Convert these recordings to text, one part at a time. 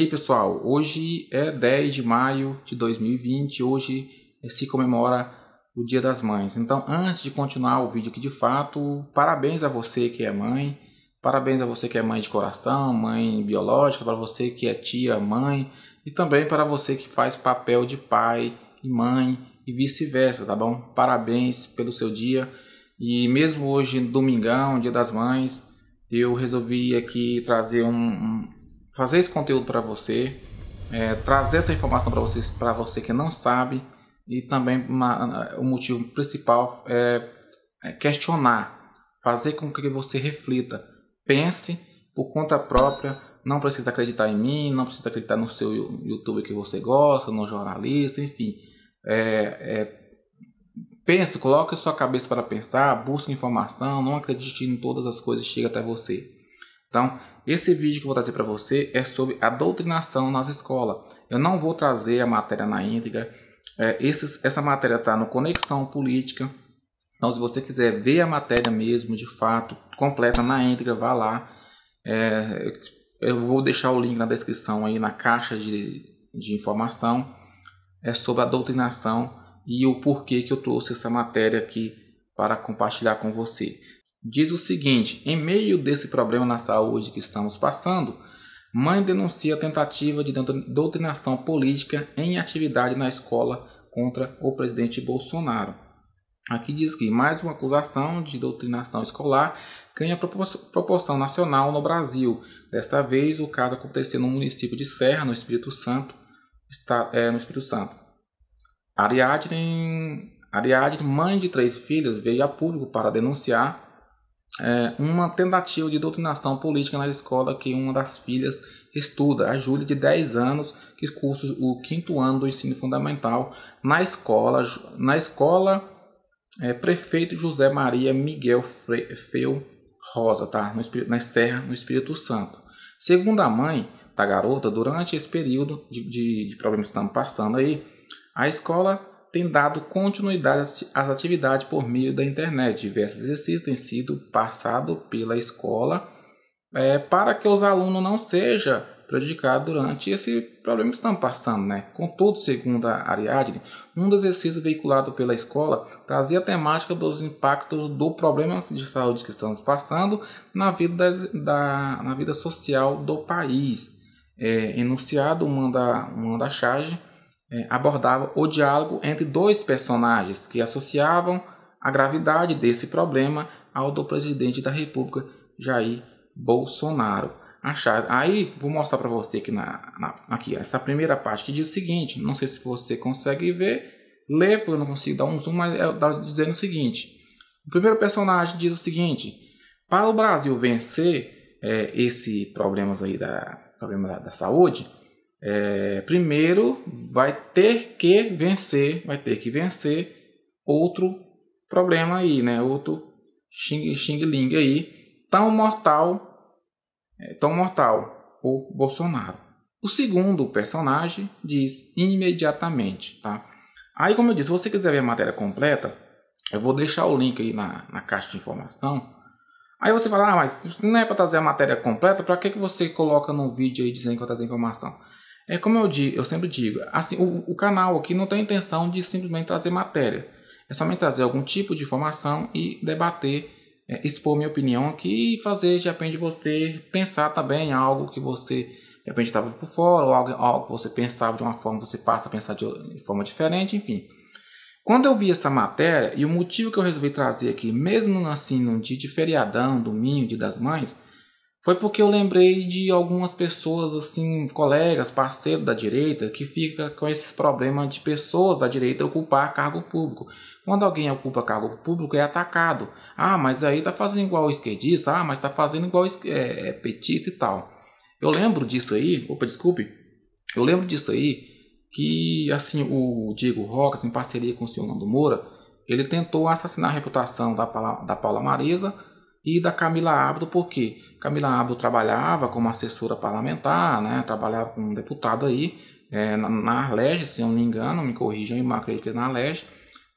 E aí, pessoal, hoje é 10 de maio de 2020, hoje se comemora o Dia das Mães. Então, antes de continuar o vídeo aqui de fato, parabéns a você que é mãe, parabéns a você que é mãe de coração, mãe biológica, para você que é tia, mãe, e também para você que faz papel de pai e mãe e vice-versa, tá bom? Parabéns pelo seu dia. E mesmo hoje, domingão, Dia das Mães, eu resolvi aqui trazer um, um fazer esse conteúdo para você, é, trazer essa informação para você, você que não sabe. E também uma, o motivo principal é, é questionar, fazer com que você reflita, pense por conta própria, não precisa acreditar em mim, não precisa acreditar no seu YouTube que você gosta, no jornalista, enfim. É, é, pense, coloque sua cabeça para pensar, busque informação, não acredite em todas as coisas que chegam até você. Então, esse vídeo que eu vou trazer para você é sobre a doutrinação nas escolas. Eu não vou trazer a matéria na íntegra. É, esses, essa matéria está no Conexão Política. Então, se você quiser ver a matéria mesmo, de fato, completa na íntegra, vá lá. É, eu vou deixar o link na descrição aí, na caixa de, de informação. É sobre a doutrinação e o porquê que eu trouxe essa matéria aqui para compartilhar com você diz o seguinte: em meio desse problema na saúde que estamos passando, mãe denuncia a tentativa de doutrinação política em atividade na escola contra o presidente Bolsonaro. Aqui diz que mais uma acusação de doutrinação escolar ganha proporção nacional no Brasil. Desta vez, o caso aconteceu no município de Serra, no Espírito Santo. Está, é, no Espírito Santo. Ariadne, Ariadne, mãe de três filhos, veio a público para denunciar é, uma tentativa de doutrinação política na escola que uma das filhas estuda, a Júlia, de 10 anos, que cursa o quinto ano do ensino fundamental na escola, na escola é, prefeito José Maria Miguel Fre Feu Rosa, tá? No, na Serra, no Espírito Santo. Segundo a mãe da garota, durante esse período de, de, de problemas que estamos passando aí, a escola tem dado continuidade às atividades por meio da internet. Diversos exercícios têm sido passados pela escola é, para que os alunos não sejam prejudicados durante esse problema que estão passando. Né? Contudo, segundo a Ariadne, um dos exercícios veiculado pela escola trazia a temática dos impactos do problema de saúde que estamos passando na vida, da, na vida social do país. É, enunciado uma da, uma charge é, abordava o diálogo entre dois personagens que associavam a gravidade desse problema ao do presidente da República, Jair Bolsonaro. Achar. Aí vou mostrar para você aqui, na, na, aqui essa primeira parte que diz o seguinte: não sei se você consegue ver, ler, porque eu não consigo dar um zoom, mas é, dizendo o seguinte: o primeiro personagem diz o seguinte: para o Brasil vencer é, esse problemas aí da problema da, da saúde, é, primeiro vai ter que vencer, vai ter que vencer outro problema aí, né? Outro Xing, Xing Ling aí, tão mortal, é, tão mortal, o Bolsonaro. O segundo personagem diz imediatamente, tá? Aí, como eu disse, se você quiser ver a matéria completa, eu vou deixar o link aí na, na caixa de informação. Aí você fala, ah, mas se não é para trazer a matéria completa, para que, que você coloca num vídeo aí dizendo que vai trazer informação? É como eu, digo, eu sempre digo, assim, o, o canal aqui não tem intenção de simplesmente trazer matéria. É somente trazer algum tipo de informação e debater, é, expor minha opinião aqui e fazer de repente você pensar também algo que você de repente estava por fora, ou algo, algo que você pensava de uma forma, você passa a pensar de, de forma diferente, enfim. Quando eu vi essa matéria, e o motivo que eu resolvi trazer aqui, mesmo assim num dia de feriadão, domingo, dia das mães, foi porque eu lembrei de algumas pessoas, assim, colegas, parceiros da direita, que fica com esse problema de pessoas da direita ocupar cargo público. Quando alguém ocupa cargo público, é atacado. Ah, mas aí tá fazendo igual o esquerdista, ah, mas tá fazendo igual é, é, petista e tal. Eu lembro disso aí, opa, desculpe, eu lembro disso aí, que, assim, o Diego Rocas, em parceria com o senhor Nando Moura, ele tentou assassinar a reputação da, da Paula Marisa, e da Camila Abdo, porque Camila Abdo trabalhava como assessora parlamentar, né, trabalhava como deputada aí, é, na, na Arlege, se eu não me engano, me corrijam e acredito que na Arlege,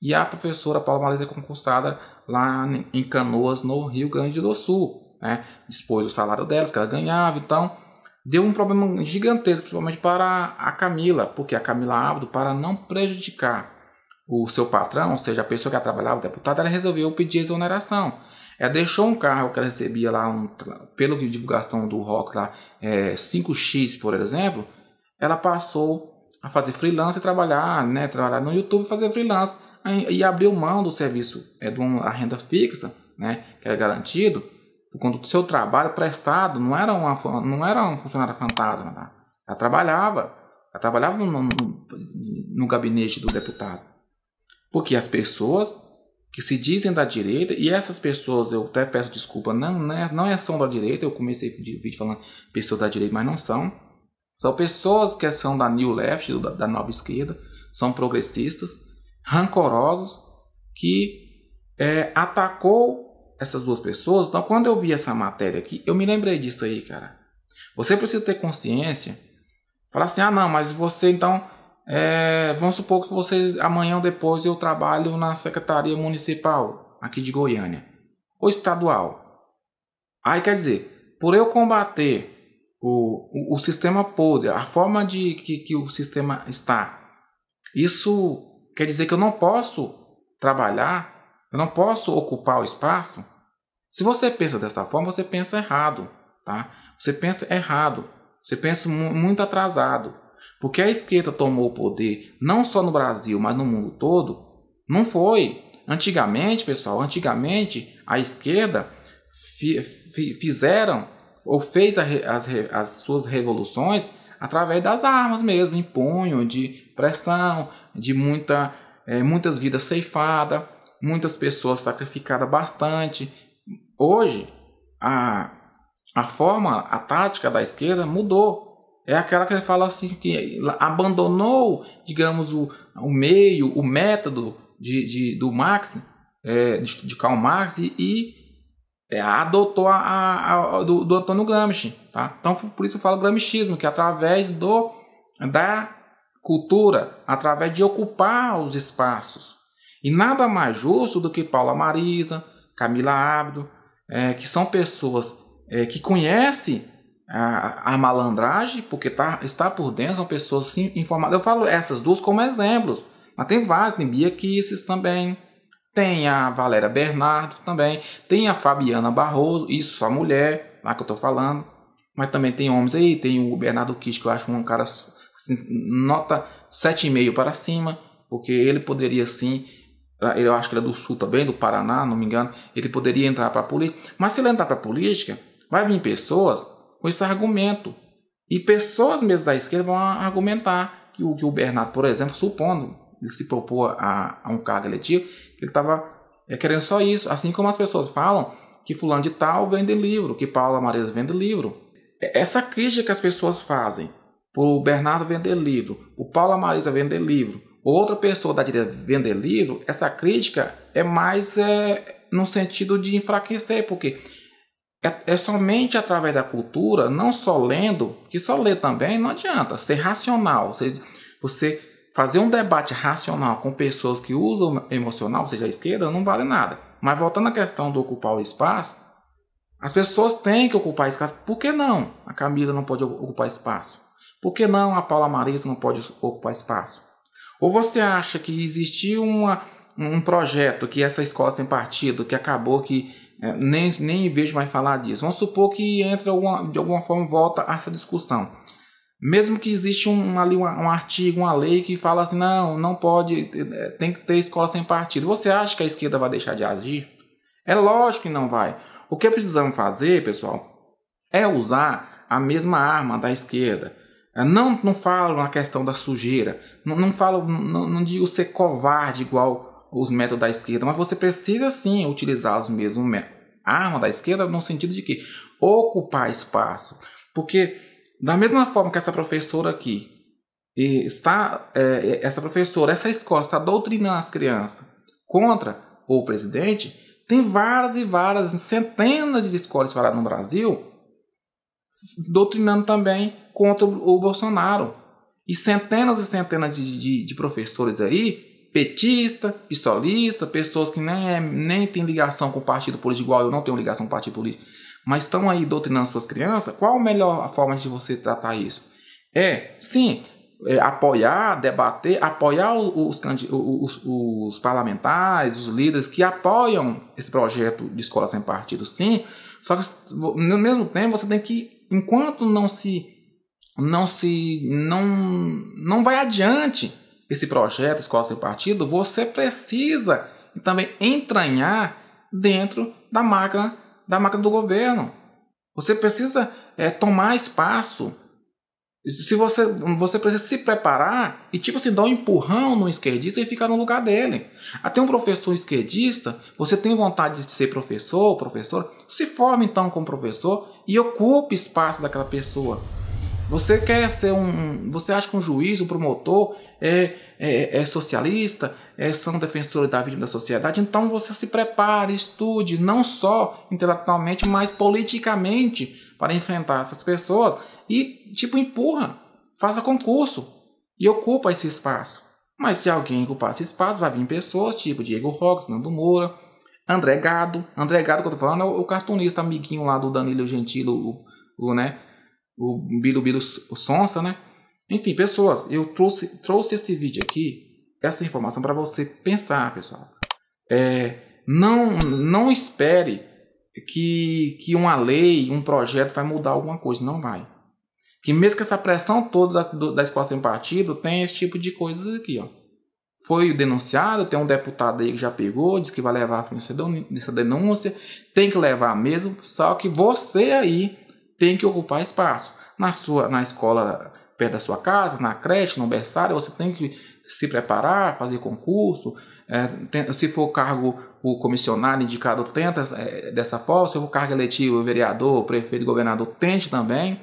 e a professora Paula Malesa é concursada lá em Canoas, no Rio Grande do Sul, né, expôs o salário delas, que ela ganhava, então deu um problema gigantesco, principalmente para a Camila, porque a Camila Abdo, para não prejudicar o seu patrão, ou seja, a pessoa que ela trabalhava, o deputado, ela resolveu pedir exoneração. Ela é, deixou um carro que ela recebia lá, um, pelo que divulgação do Rock lá, é, 5X, por exemplo, ela passou a fazer freelance e trabalhar, né? Trabalhar no YouTube fazer freelance e abriu mão do serviço é, de uma renda fixa, né? Que era garantido, quando o seu trabalho prestado não era uma, não era um funcionário fantasma, tá? Ela trabalhava, ela trabalhava no, no, no gabinete do deputado. Porque as pessoas que se dizem da direita, e essas pessoas, eu até peço desculpa, não, não, é, não é são da direita, eu comecei o vídeo falando pessoas da direita, mas não são. São pessoas que são da New Left, da, da nova esquerda, são progressistas, rancorosos, que é, atacou essas duas pessoas. Então, quando eu vi essa matéria aqui, eu me lembrei disso aí, cara. Você precisa ter consciência, falar assim, ah não, mas você então é, vamos supor que vocês amanhã ou depois eu trabalho na secretaria municipal aqui de Goiânia ou estadual. Aí quer dizer, por eu combater o, o, o sistema podre, a forma de que, que o sistema está, isso quer dizer que eu não posso trabalhar, eu não posso ocupar o espaço. Se você pensa dessa forma, você pensa errado, tá? Você pensa errado, você pensa muito atrasado. Porque a esquerda tomou o poder não só no Brasil, mas no mundo todo, não foi. Antigamente, pessoal, antigamente a esquerda fi, fi, fizeram ou fez a, as, as suas revoluções através das armas mesmo, empunho, de pressão, de muita, é, muitas vidas ceifadas, muitas pessoas sacrificadas bastante. Hoje, a, a forma, a tática da esquerda mudou. É aquela que fala assim que abandonou, digamos, o, o meio, o método de, de do Marx, é, de, de, Karl Marx e, e é, adotou a, a, a, do, do Antônio Gramsci, tá? Então por isso eu falo gramscismo, que é através do da cultura, através de ocupar os espaços. E nada mais justo do que Paula Marisa, Camila Abdo, é, que são pessoas é, que conhecem a, a malandragem, porque tá, está por dentro, são pessoas assim, informadas. Eu falo essas duas como exemplos, mas tem vários, tem Bia Kisses também, tem a Valéria Bernardo também, tem a Fabiana Barroso, isso, só mulher, lá que eu estou falando, mas também tem homens aí, tem o Bernardo Kiss, que eu acho um cara, assim, nota 7,5 para cima, porque ele poderia sim eu acho que ele é do Sul também, do Paraná, não me engano, ele poderia entrar para a política. Mas se ele entrar para a política, vai vir pessoas com esse argumento. E pessoas mesmo da esquerda vão argumentar que o, que o Bernardo, por exemplo, supondo ele se propor a, a um cargo eletivo, ele estava é, querendo só isso. Assim como as pessoas falam que fulano de tal vende livro, que Paula Amarelo vende livro. É, essa crítica que as pessoas fazem por o Bernardo vender livro, o Paula Marisa vender livro, outra pessoa da direita vender livro, essa crítica é mais é, no sentido de enfraquecer, porque é, é somente através da cultura, não só lendo, que só ler também não adianta. Ser racional, você, você fazer um debate racional com pessoas que usam emocional, ou seja, a esquerda, não vale nada. Mas voltando à questão do ocupar o espaço, as pessoas têm que ocupar espaço. Por que não? A Camila não pode ocupar espaço. Por que não a Paula Marisa não pode ocupar espaço? Ou você acha que existiu uma, um projeto que essa escola sem partido, que acabou que é, nem, nem vejo mais falar disso. Vamos supor que entra alguma, de alguma forma volta a essa discussão. Mesmo que existe um, ali um, um artigo, uma lei que fala assim, não, não pode, é, tem que ter escola sem partido. Você acha que a esquerda vai deixar de agir? É lógico que não vai. O que precisamos fazer, pessoal, é usar a mesma arma da esquerda. É, não, não falo na questão da sujeira, não, não falo, não, não digo ser covarde igual os métodos da esquerda, mas você precisa sim utilizar os mesmos métodos. Arma da esquerda no sentido de que ocupar espaço. Porque da mesma forma que essa professora aqui está, é, é, essa professora, essa escola está doutrinando as crianças contra o presidente, tem várias e várias, centenas de escolas para no Brasil doutrinando também contra o Bolsonaro. E centenas e centenas de, de, de professores aí petista, pistolista, pessoas que nem, é, nem tem ligação com o partido político, igual eu não tenho ligação com o partido político, mas estão aí doutrinando suas crianças, qual a melhor forma de você tratar isso? É, sim, é, apoiar, debater, apoiar os, os, os, parlamentares, os líderes que apoiam esse projeto de escola sem partido, sim, só que no mesmo tempo você tem que, enquanto não se não se não não vai adiante esse projeto Escola Sem Partido, você precisa também entranhar dentro da máquina, da máquina do governo. Você precisa é, tomar espaço. Se você, você precisa se preparar e, tipo assim, dar um empurrão no esquerdista e ficar no lugar dele. Até um professor esquerdista, você tem vontade de ser professor, professora, se forme então como professor e ocupe espaço daquela pessoa. Você quer ser um. Você acha que um juiz, um promotor, é, é, é socialista, é, são defensores da vida da sociedade. Então você se prepare, estude, não só intelectualmente, mas politicamente, para enfrentar essas pessoas e, tipo, empurra, faça concurso e ocupa esse espaço. Mas se alguém ocupar esse espaço, vai vir pessoas tipo Diego Rox, Nando Moura, André Gado. André Gado, que eu tô falando, é o cartunista amiguinho lá do Danilo Gentilo, o, o né? O Birubiru Sonsa, né? Enfim, pessoas, eu trouxe, trouxe esse vídeo aqui, essa informação para você pensar, pessoal. É, não, não espere que, que uma lei, um projeto vai mudar alguma coisa, não vai. Que mesmo que essa pressão toda da, da escola sem partido, tem esse tipo de coisas aqui, ó. Foi denunciado, tem um deputado aí que já pegou, diz que vai levar nessa denúncia, tem que levar mesmo, só que você aí tem que ocupar espaço. Na sua, na escola perto da sua casa, na creche, no berçário, você tem que se preparar, fazer concurso. É, tem, se for cargo, o comissionado indicado tenta é, dessa forma. Se for cargo eletivo, vereador, prefeito, governador, tente também.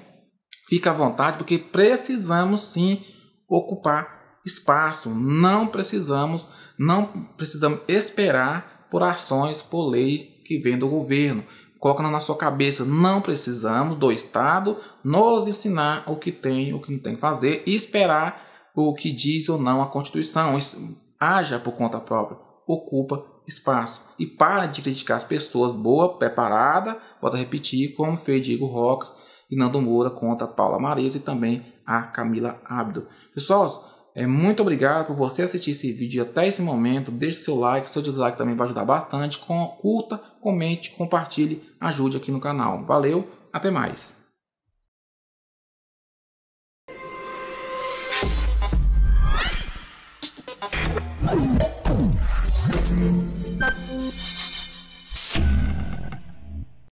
Fica à vontade, porque precisamos sim ocupar espaço. Não precisamos, não precisamos esperar por ações, por leis que vêm do governo. Colocando na sua cabeça, não precisamos do Estado nos ensinar o que tem, o que não tem que fazer e esperar o que diz ou não a Constituição. Haja por conta própria, ocupa espaço e para de criticar as pessoas boa, preparada, bota a repetir, como fez Diego Rox e Nando Moura contra Paula Marisa e também a Camila Ábido. Pessoal, é, muito obrigado por você assistir esse vídeo até esse momento. Deixe seu like, seu dislike também vai ajudar bastante. curta, comente, compartilhe, ajude aqui no canal. Valeu, até mais!